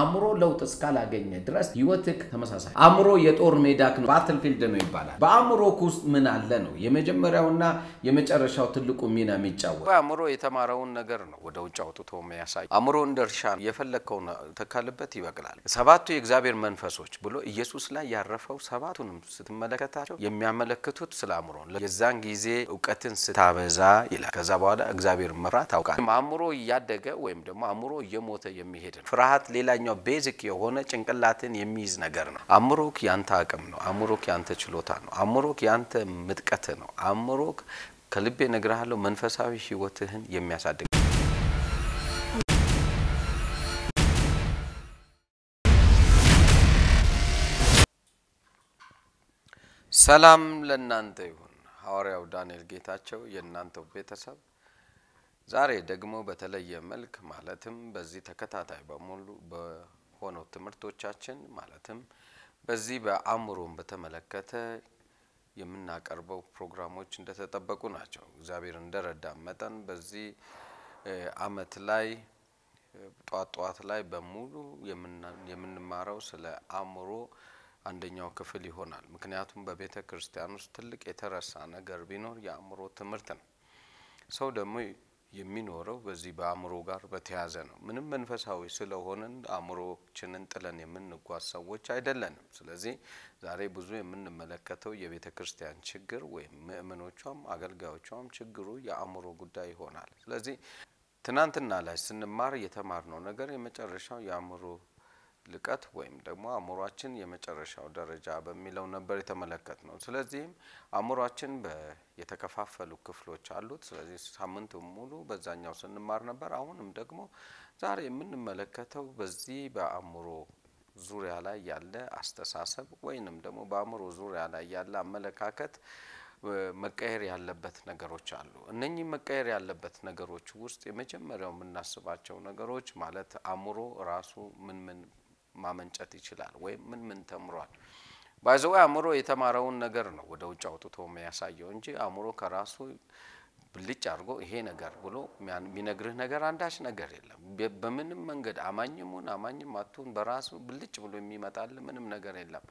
አእምሮ ለውጥ እስካላገኘ ድረስ ህይወትህ ተመሳሳይ። አእምሮ የጦር ሜዳክ ነው፣ ባትልፊልድ ነው ይባላል። በአእምሮ ውስጥ ምን አለ ነው የመጀመሪያውና የመጨረሻው ትልቁ ሚና የሚጫወት። አእምሮ የተማረውን ነገር ነው ወደ ውጭ አውጥቶ የሚያሳይ። አእምሮ እንደ እርሻ የፈለግከውን ተካልበት ይበቅላል። ሰባቱ የእግዚአብሔር መንፈሶች ብሎ ኢየሱስ ላይ ያረፈው ሰባቱንም ስትመለከታቸው የሚያመለክቱት ስለ አእምሮ የዛን ጊዜ እውቀትን ስታበዛ ይላል። ከዛ በኋላ እግዚአብሔር መፍራት አውቃል። አእምሮ እያደገ ወይም ደግሞ አእምሮ እየሞተ የሚሄድ ነው። ፍርሃት ሌላ አንደኛው ቤዚክ የሆነ ጭንቅላትን የሚይዝ ነገር ነው። አእምሮክ ያንተ አቅም ነው። አእምሮክ ያንተ ችሎታ ነው። አእምሮክ ያንተ ምጥቀት ነው። አእምሮክ ከልቤ እነግርሃለሁ መንፈሳዊ ህይወትህን የሚያሳድግ ሰላም ለእናንተ ይሁን። ሐዋርያው ዳንኤል ጌታቸው የእናንተው ቤተሰብ ዛሬ ደግሞ በተለየ መልክ ማለትም በዚህ ተከታታይ በሙሉ በሆኑ ትምህርቶቻችን ማለትም በዚህ በአእምሮን በተመለከተ የምናቀርበው ፕሮግራሞች እንደተጠበቁ ናቸው። እግዚአብሔር እንደረዳ መጠን በዚህ አመት ላይ ጧት ጧት ላይ በሙሉ የምንማረው ስለ አእምሮ አንደኛው ክፍል ይሆናል። ምክንያቱም በቤተ ክርስቲያን ውስጥ ትልቅ የተረሳ ነገር ቢኖር የአእምሮ ትምህርት ነው። ሰው ደግሞ የሚኖረው በዚህ በአእምሮ ጋር በተያያዘ ነው። ምንም መንፈሳዊ ስለሆነን አእምሮችንን ጥለን የምንጓዝ ሰዎች አይደለንም። ስለዚህ ዛሬ ብዙ የምንመለከተው የቤተ ክርስቲያን ችግር ወይም ምእመኖቿም አገልጋዮቿም ችግሩ የአእምሮ ጉዳይ ይሆናል። ስለዚህ ትናንትና ላይ ስንማር የተማርነው ነገር የመጨረሻው የአእምሮ ልቀት ወይም ደግሞ አእምሯችን የመጨረሻው ደረጃ በሚለው ነበር የተመለከት ነው። ስለዚህም አእምሯችን የተከፋፈሉ ክፍሎች አሉት። ስለዚህ ሳምንት ሙሉ በዛኛው ስንማር ነበር። አሁንም ደግሞ ዛሬ የምንመለከተው በዚህ በአእምሮ ዙሪያ ላይ ያለ አስተሳሰብ ወይንም ደግሞ በአእምሮ ዙሪያ ላይ ያለ አመለካከት መቀየር ያለበት ነገሮች አሉ። እነኚህ መቀየር ያለበት ነገሮች ውስጥ የመጀመሪያው የምናስባቸው ነገሮች ማለት አእምሮ ራሱ ምን ምን ማመንጨት ይችላል ወይም ምን ምን ተምሯል። ባይዘው አእምሮ የተማረውን ነገር ነው ወደ ውጭ አውጥቶ የሚያሳየው እንጂ አእምሮ ከራሱ ብልጭ አድርጎ ይሄ ነገር ብሎ የሚነግርህ ነገር አንዳች ነገር የለም። በምንም መንገድ አማኝሙን አማኝም አትሁን በራሱ ብልጭ ብሎ የሚመጣል ምንም ነገር የለም።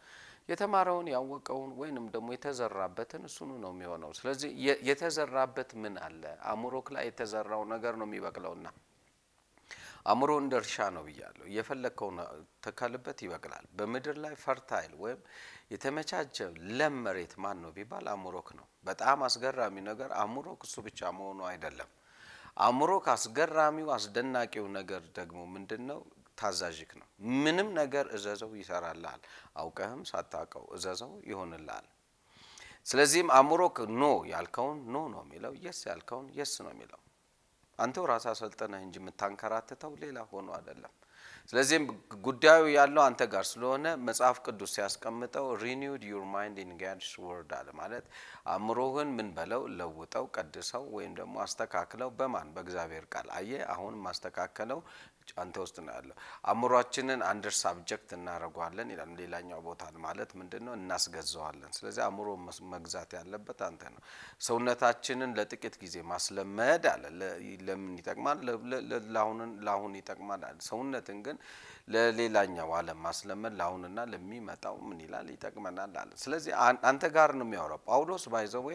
የተማረውን ያወቀውን ወይንም ደግሞ የተዘራበትን እሱኑ ነው የሚሆነው። ስለዚህ የተዘራበት ምን አለ? አእምሮክ ላይ የተዘራው ነገር ነው የሚበቅለውና አእምሮ እንደ እርሻ ነው ብያለሁ። እየፈለግከው ተከልበት ይበቅላል። በምድር ላይ ፈርታይል ወይም የተመቻቸ ለም መሬት ማን ነው ቢባል አእምሮክ ነው። በጣም አስገራሚ ነገር አእምሮክ እሱ ብቻ መሆኑ አይደለም። አእምሮክ አስገራሚው አስደናቂው ነገር ደግሞ ምንድን ነው? ታዛዥክ ነው። ምንም ነገር እዘዘው ይሰራልሃል። አውቀህም ሳታውቀው እዘዘው ይሆንልሃል። ስለዚህም አእምሮክ ኖ ያልከውን ኖ ነው የሚለው፣ የስ ያልከውን የስ ነው የሚለው አንተው ራሳ አሰልጥነህ እንጂ የምታንከራትተው ሌላ ሆኖ አይደለም። ስለዚህም ጉዳዩ ያለው አንተ ጋር ስለሆነ መጽሐፍ ቅዱስ ሲያስቀምጠው ሪኒውድ ዩር ማይንድ ኢን ጋድስ ወርድ አለ ማለት አእምሮህን ምን በለው ለውጠው ቀድሰው ወይም ደግሞ አስተካክለው በማን በእግዚአብሔር ቃል አየ አሁን ማስተካከለው አንተ ውስጥ ነው ያለው። አእምሯችንን አንድር ሳብጀክት እናደርገዋለን ይላል ሌላኛው ቦታ ማለት ምንድን ነው? እናስገዛዋለን። ስለዚህ አእምሮ መግዛት ያለበት አንተ ነው። ሰውነታችንን ለጥቂት ጊዜ ማስለመድ አለ ለምን ይጠቅማል? ለአሁን ይጠቅማል። ሰውነትን ግን አድርገን ለሌላኛው ዓለም ማስለመድ ለአሁንና ለሚመጣው ምን ይላል ይጠቅመናል አለ። ስለዚህ አንተ ጋር ነው የሚያወራው ጳውሎስ ባይዘዌ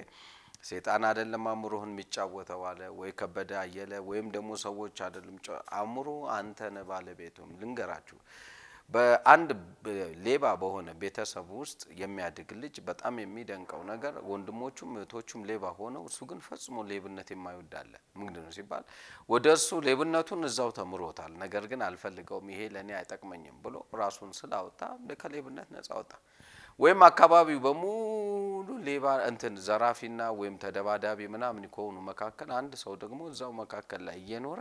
ሴጣን አይደለም አእምሮህን የሚጫወተው አለ ወይ ከበደ አየለ ወይም ደግሞ ሰዎች አይደለም አእምሮ አንተ ነህ ባለቤቱም ልንገራችሁ በአንድ ሌባ በሆነ ቤተሰብ ውስጥ የሚያድግ ልጅ በጣም የሚደንቀው ነገር ወንድሞቹም እህቶቹም ሌባ ሆነው እሱ ግን ፈጽሞ ሌብነት የማይወዳለ አለ። ነው ሲባል ወደ እሱ ሌብነቱን እዛው ተምሮታል። ነገር ግን አልፈልገውም፣ ይሄ ለእኔ አይጠቅመኝም ብሎ ራሱን ስላወጣ ከሌብነት ነጻ ወጣ። ወይም አካባቢው በሙሉ ሌባ እንትን ዘራፊና ወይም ተደባዳቢ ምናምን ከሆኑ መካከል አንድ ሰው ደግሞ እዛው መካከል ላይ እየኖረ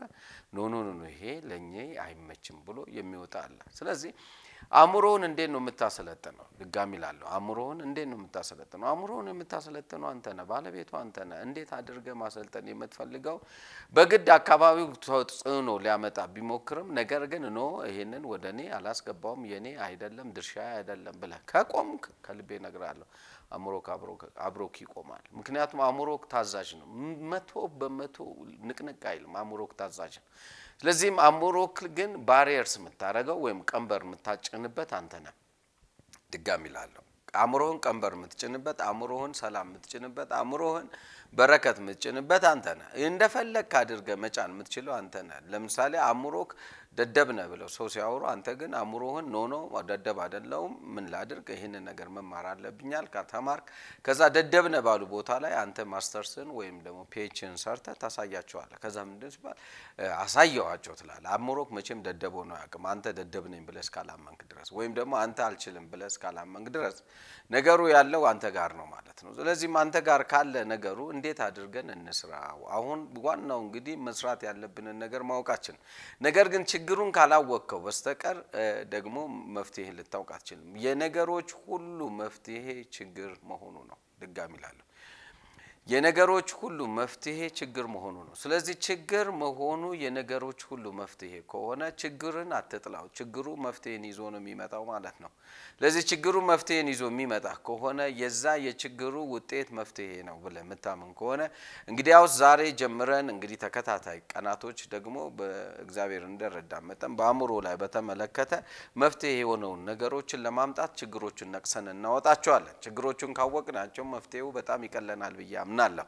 ኖ ኖ ኖ ይሄ ለእኔ አይመችም ብሎ የሚወጣ አለ። ስለዚህ አእምሮውን እንዴት ነው የምታሰለጥነው? ድጋሚ ላለሁ አእምሮውን እንዴት ነው የምታሰለጥነው? አእምሮውን የምታሰለጥነው አንተ ነህ፣ ባለቤቱ አንተ ነህ። እንዴት አድርገ ማሰልጠን የምትፈልገው? በግድ አካባቢው ተጽዕኖ ሊያመጣ ቢሞክርም ነገር ግን ኖ ይሄንን ወደ እኔ አላስገባውም፣ የኔ አይደለም፣ ድርሻ አይደለም ብለህ ከቆምክ ከልቤ እነግርሃለሁ አእምሮክ አብሮክ ይቆማል። ምክንያቱም አእምሮክ ታዛዥ ነው። መቶ በመቶ ንቅንቅ አይልም። አእምሮክ ታዛዥ ነው። ስለዚህም አእምሮክ ግን ባሪየርስ የምታደርገው ወይም ቀንበር የምታጭንበት አንተ ነህ። ድጋሚ እላለሁ አእምሮህን ቀንበር የምትጭንበት፣ አእምሮህን ሰላም የምትጭንበት፣ አእምሮህን በረከት የምትጭንበት አንተ ነህ። እንደፈለግክ አድርገህ መጫን የምትችለው አንተ ነህ። ለምሳሌ አእምሮክ ደደብ ነህ ብለው ሰው ሲያወሩ አንተ ግን አእምሮህን ኖኖ ደደብ አይደለውም ምን ላድርግ ይህንን ነገር መማር አለብኛል ከተማርክ ከዛ ደደብ ነህ ባሉ ቦታ ላይ አንተ ማስተርስን ወይም ደግሞ ፒኤችህን ሰርተ ታሳያቸዋለህ። ከዛ ምንድን ሲባል አሳየዋቸው ትላለህ። አእምሮህ መቼም ደደብ ሆኖ አያውቅም። አንተ ደደብ ነኝ ብለህ እስካላመንክ ድረስ ወይም ደግሞ አንተ አልችልም ብለህ እስካላመንክ ድረስ ነገሩ ያለው አንተ ጋር ነው ማለት ነው። ስለዚህም አንተ ጋር ካለ ነገሩ እንዴት አድርገን እንስራው። አሁን ዋናው እንግዲህ መስራት ያለብንን ነገር ማወቃችን ነገር ግን ችግሩን ካላወቅከው በስተቀር ደግሞ መፍትሄ ልታውቅ አትችልም። የነገሮች ሁሉ መፍትሄ ችግር መሆኑ ነው። ድጋሚ ላለሁ የነገሮች ሁሉ መፍትሄ ችግር መሆኑ ነው። ስለዚህ ችግር መሆኑ የነገሮች ሁሉ መፍትሄ ከሆነ ችግርን አትጥላው። ችግሩ መፍትሄን ይዞ ነው የሚመጣው ማለት ነው። ስለዚህ ችግሩ መፍትሄን ይዞ የሚመጣ ከሆነ የዛ የችግሩ ውጤት መፍትሄ ነው ብለህ የምታምን ከሆነ እንግዲያውስ ዛሬ ጀምረን እንግዲህ ተከታታይ ቀናቶች ደግሞ በእግዚአብሔር እንደረዳ መጠን በአእምሮ ላይ በተመለከተ መፍትሄ የሆነውን ነገሮችን ለማምጣት ችግሮችን ነቅሰን እናወጣቸዋለን። ችግሮቹን ካወቅናቸው መፍትሄው በጣም ይቀለናል ብዬ አምናለሁ።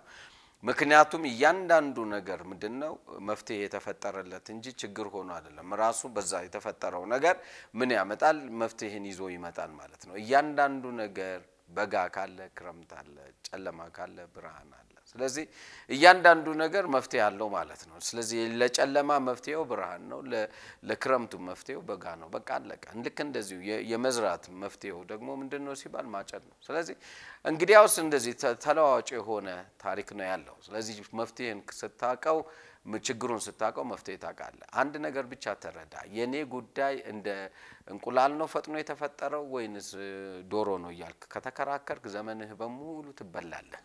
ምክንያቱም እያንዳንዱ ነገር ምንድን ነው መፍትሄ የተፈጠረለት እንጂ ችግር ሆኖ አይደለም። ራሱ በዛ የተፈጠረው ነገር ምን ያመጣል? መፍትሄን ይዞ ይመጣል ማለት ነው። እያንዳንዱ ነገር በጋ ካለ ክረምት አለ፣ ጨለማ ካለ ብርሃን አለ። ስለዚህ እያንዳንዱ ነገር መፍትሄ አለው ማለት ነው። ስለዚህ ለጨለማ መፍትሄው ብርሃን ነው፣ ለክረምቱ መፍትሄው በጋ ነው። በቃ አለቀ። ልክ እንደዚሁ የመዝራት መፍትሄው ደግሞ ምንድን ነው ሲባል ማጨድ ነው። ስለዚህ እንግዲያውስ እንደዚህ ተለዋዋጭ የሆነ ታሪክ ነው ያለው። ስለዚህ መፍትሄን ስታቀው፣ ችግሩን ስታቀው መፍትሄ ታውቃለህ። አንድ ነገር ብቻ ተረዳ። የእኔ ጉዳይ እንደ እንቁላል ነው ፈጥኖ የተፈጠረው ወይንስ ዶሮ ነው እያልክ ከተከራከርክ ዘመንህ በሙሉ ትበላለህ።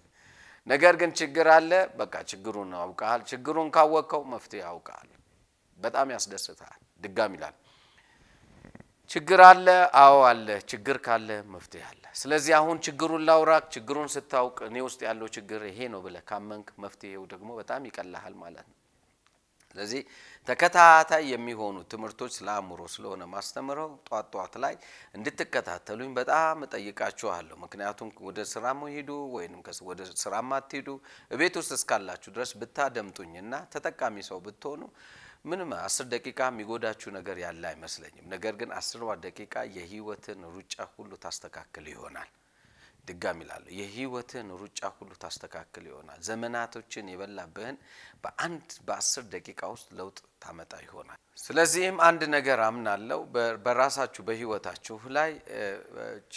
ነገር ግን ችግር አለ። በቃ ችግሩን አውቀሃል። ችግሩን ካወቅከው መፍትሄ አውቃል። በጣም ያስደስታል ድጋሚ ይላል ችግር አለ። አዎ አለ። ችግር ካለ መፍትሄ አለ። ስለዚህ አሁን ችግሩን ላውራክ። ችግሩን ስታውቅ እኔ ውስጥ ያለው ችግር ይሄ ነው ብለህ ካመንክ መፍትሄው ደግሞ በጣም ይቀላሃል ማለት ነው። ስለዚህ ተከታታይ የሚሆኑ ትምህርቶች ስለ አእምሮ ስለሆነ ማስተምረው ጧት ጧት ላይ እንድትከታተሉኝ በጣም እጠይቃችኋለሁ። ምክንያቱም ወደ ስራ መሄዱ ወይም ወደ ስራ ማትሄዱ ቤት ውስጥ እስካላችሁ ድረስ ብታደምጡኝና ተጠቃሚ ሰው ብትሆኑ ምንም አስር ደቂቃ የሚጎዳችሁ ነገር ያለ አይመስለኝም። ነገር ግን አስርዋ ደቂቃ የህይወትን ሩጫ ሁሉ ታስተካክል ይሆናል። ድጋሚ ላለሁ የህይወትን ሩጫ ሁሉ ታስተካክል ይሆናል። ዘመናቶችን የበላብህን በአንድ በአስር ደቂቃ ውስጥ ለውጥ ታመጣ ይሆናል። ስለዚህም አንድ ነገር አምናለሁ፣ በራሳችሁ በህይወታችሁ ላይ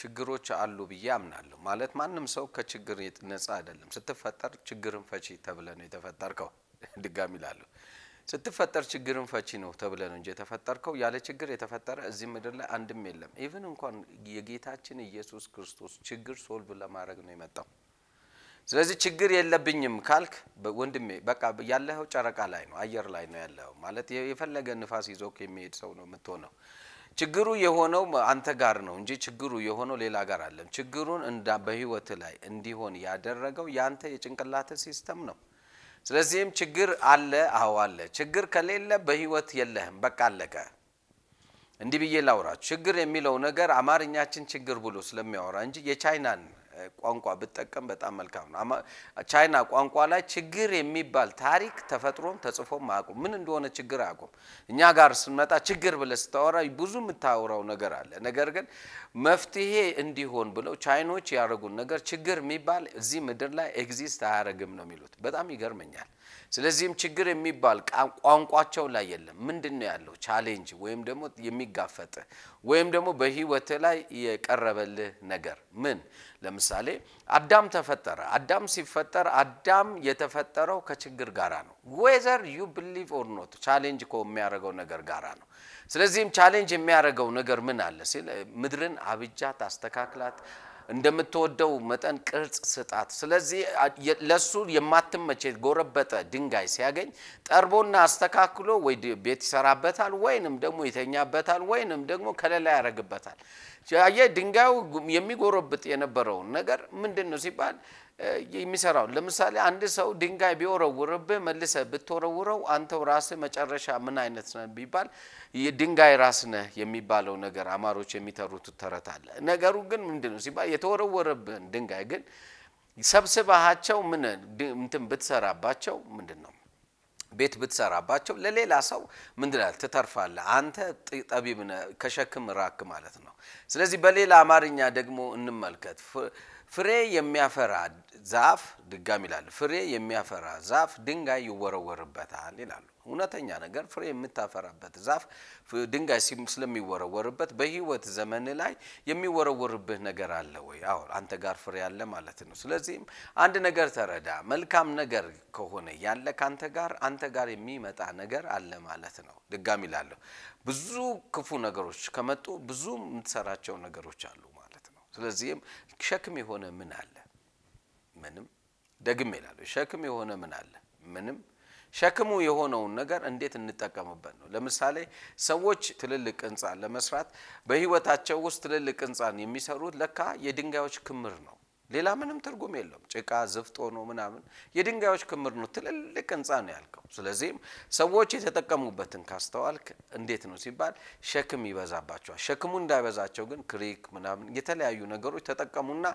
ችግሮች አሉ ብዬ አምናለሁ። ማለት ማንም ሰው ከችግር ነጻ አይደለም። ስትፈጠር ችግርን ፈቺ ተብለ ነው የተፈጠርከው። ድጋሚ ላለሁ ስትፈጠር ችግርን ፈቺ ነው ተብለ ነው እንጂ የተፈጠርከው። ያለ ችግር የተፈጠረ እዚህ ምድር ላይ አንድም የለም። ኢቭን እንኳን የጌታችን ኢየሱስ ክርስቶስ ችግር ሶልቭ ለማድረግ ነው የመጣው። ስለዚህ ችግር የለብኝም ካልክ ወንድሜ በቃ ያለኸው ጨረቃ ላይ ነው፣ አየር ላይ ነው ያለው ማለት የፈለገ ንፋስ ይዞ የሚሄድ ሰው ነው የምትሆነው። ችግሩ የሆነው አንተ ጋር ነው እንጂ ችግሩ የሆነው ሌላ ጋር አለም። ችግሩን በህይወት ላይ እንዲሆን ያደረገው ያንተ የጭንቅላት ሲስተም ነው። ስለዚህም ችግር አለ። አዎ አለ። ችግር ከሌለ በህይወት የለህም። በቃ አለቀ። እንዲህ ብዬ ላውራ። ችግር የሚለው ነገር አማርኛችን ችግር ብሎ ስለሚያወራ እንጂ የቻይናን ቋንቋ ብጠቀም በጣም መልካም ነው። ቻይና ቋንቋ ላይ ችግር የሚባል ታሪክ ተፈጥሮም ተጽፎም አያውቁም። ምን እንደሆነ ችግር አያውቁም። እኛ ጋር ስንመጣ ችግር ብለህ ስታወራ ብዙ የምታወራው ነገር አለ። ነገር ግን መፍትሄ እንዲሆን ብለው ቻይኖች ያደረጉን ነገር ችግር የሚባል እዚህ ምድር ላይ ኤግዚስት አያደርግም ነው የሚሉት። በጣም ይገርመኛል። ስለዚህም ችግር የሚባል ቋንቋቸው ላይ የለም። ምንድን ነው ያለው ቻሌንጅ ወይም ደግሞ የሚጋፈጥ ወይም ደግሞ በህይወት ላይ የቀረበልህ ነገር ምን? ለምሳሌ አዳም ተፈጠረ። አዳም ሲፈጠር አዳም የተፈጠረው ከችግር ጋራ ነው። ዌዘር ዩ ብሊቭ ኦር ኖት ቻሌንጅ ኮ የሚያደርገው ነገር ጋራ ነው። ስለዚህም ቻሌንጅ የሚያደርገው ነገር ምን አለ? ምድርን አብጃት አስተካክላት እንደምትወደው መጠን ቅርጽ ስጣት። ስለዚህ ለሱ የማትመች ጎረበጠ ድንጋይ ሲያገኝ ጠርቦና አስተካክሎ ወይ ቤት ይሰራበታል፣ ወይንም ደግሞ ይተኛበታል፣ ወይንም ደግሞ ከለላ ያደርግበታል። ድንጋዩ የሚጎረብጥ የነበረውን ነገር ምንድን ነው ሲባል የሚሰራው። ለምሳሌ አንድ ሰው ድንጋይ ቢወረውርብህ መልሰ ብትወረውረው አንተው ራስህ መጨረሻ ምን አይነት ነህ ቢባል የድንጋይ ራስ ነህ የሚባለው ነገር አማሮች የሚተሩት ተረት አለ። ነገሩ ግን ምንድን ነው ሲባል የተወረወረብህን ድንጋይ ግን ሰብስባሃቸው ምን እንትን ብትሰራባቸው ምንድን ነው ቤት ብትሰራባቸው ለሌላ ሰው ምንድናል ትተርፋለ። አንተ ጠቢብ ነህ፣ ከሸክም ራክ ማለት ነው። ስለዚህ በሌላ አማርኛ ደግሞ እንመልከት ፍሬ የሚያፈራ ዛፍ ድጋሚ ይላል። ፍሬ የሚያፈራ ዛፍ ድንጋይ ይወረወርበታል ይላሉ። እውነተኛ ነገር ፍሬ የምታፈራበት ዛፍ ድንጋይ ስለሚወረወርበት በህይወት ዘመን ላይ የሚወረወርብህ ነገር አለ ወይ? አዎ አንተ ጋር ፍሬ አለ ማለት ነው። ስለዚህም አንድ ነገር ተረዳ። መልካም ነገር ከሆነ ያለ ከአንተ ጋር አንተ ጋር የሚመጣ ነገር አለ ማለት ነው። ድጋሚ ላለሁ ብዙ ክፉ ነገሮች ከመጡ ብዙ የምትሰራቸው ነገሮች አሉ ስለዚህም ሸክም የሆነ ምን አለ? ምንም። ደግም ይላሉ ሸክም የሆነ ምን አለ? ምንም። ሸክሙ የሆነውን ነገር እንዴት እንጠቀምበት ነው። ለምሳሌ ሰዎች ትልልቅ ህንፃን ለመስራት በህይወታቸው ውስጥ ትልልቅ ህንፃን የሚሰሩት ለካ የድንጋዮች ክምር ነው። ሌላ ምንም ትርጉም የለውም። ጭቃ ዝፍጦ ነው ምናምን የድንጋዮች ክምር ነው። ትልልቅ ህንፃ ነው ያልከው። ስለዚህም ሰዎች የተጠቀሙበትን ካስተዋልክ እንዴት ነው ሲባል ሸክም ይበዛባቸዋል። ሸክሙ እንዳይበዛቸው ግን ክሪክ ምናምን የተለያዩ ነገሮች ተጠቀሙና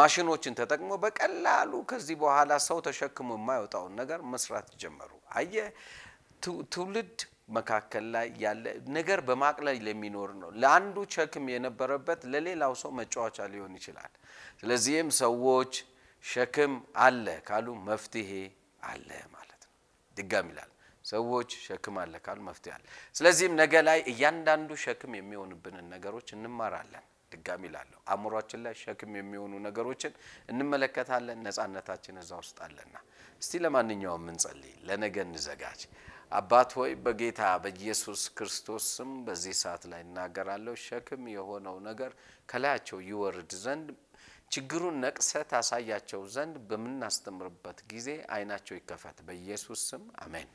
ማሽኖችን ተጠቅሞ በቀላሉ ከዚህ በኋላ ሰው ተሸክሞ የማይወጣውን ነገር መስራት ጀመሩ። አየ ትውልድ መካከል ላይ ያለ ነገር በማቅለል የሚኖር ነው። ለአንዱ ሸክም የነበረበት ለሌላው ሰው መጫወቻ ሊሆን ይችላል። ስለዚህም ሰዎች ሸክም አለ ካሉ መፍትሄ አለ ማለት ነው። ድጋሚ ይላል ሰዎች ሸክም አለ ካሉ መፍትሄ አለ። ስለዚህም ነገ ላይ እያንዳንዱ ሸክም የሚሆንብንን ነገሮች እንማራለን። ድጋሚ ይላለሁ አእምሯችን ላይ ሸክም የሚሆኑ ነገሮችን እንመለከታለን። ነፃነታችን እዛ ውስጥ አለና፣ እስቲ ለማንኛውም እንጸልይ፣ ለነገ እንዘጋጅ። አባት ሆይ በጌታ በኢየሱስ ክርስቶስ ስም በዚህ ሰዓት ላይ እናገራለሁ። ሸክም የሆነው ነገር ከላያቸው ይወርድ ዘንድ ችግሩን ነቅሰ ታሳያቸው ዘንድ በምናስተምርበት ጊዜ አይናቸው ይከፈት። በኢየሱስ ስም አሜን።